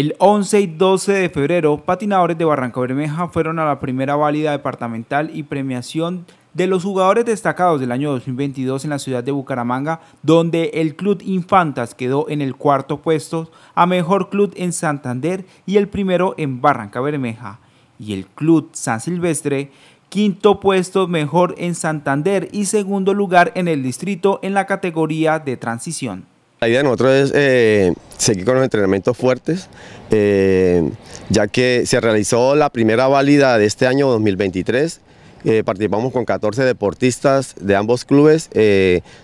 El 11 y 12 de febrero, patinadores de Barranca Bermeja fueron a la primera válida departamental y premiación de los jugadores destacados del año 2022 en la ciudad de Bucaramanga, donde el Club Infantas quedó en el cuarto puesto, a Mejor Club en Santander y el primero en Barranca Bermeja, y el Club San Silvestre quinto puesto mejor en Santander y segundo lugar en el distrito en la categoría de transición. La idea de nosotros es eh, seguir con los entrenamientos fuertes, eh, ya que se realizó la primera válida de este año 2023. Eh, participamos con 14 deportistas de ambos clubes,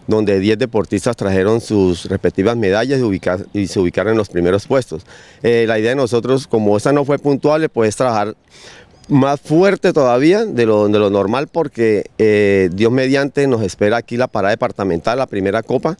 donde 10 deportistas trajeron sus respectivas medallas y, se ubicaron en los primeros puestos. la idea de nosotros, como esta no fue puntual, pues trabajar más fuerte todavía de lo, lo normal porque eh, Dios mediante nos espera aquí la parada departamental, la primera copa,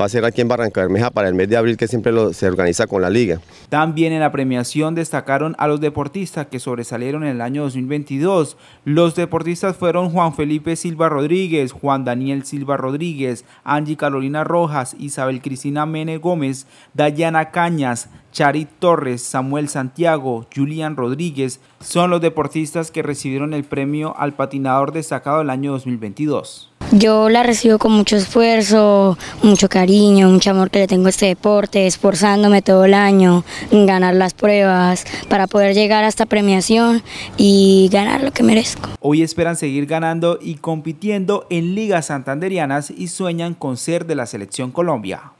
va a ser aquí en Barranca Bermeja para el mes de abril que siempre se organiza con la liga. También en la premiación destacaron a los deportistas que sobresalieron en el año 2022. Los deportistas fueron Juan Felipe Silva Rodríguez, Juan Daniel Silva Rodríguez, Angie Carolina Rojas, Isabel Cristina Mene Gómez, Dayana Cañas, Charit Torres, Samuel Santiago, Julian Rodríguez son los deportistas que recibieron el premio al patinador destacado del año 2022. Yo la recibo con mucho esfuerzo, mucho cariño, mucho amor que le tengo a este deporte, esforzándome todo el año, ganar las pruebas para poder llegar a esta premiación y ganar lo que merezco. Hoy esperan seguir ganando y compitiendo en ligas santanderianas y sueñan con ser de la selección Colombia.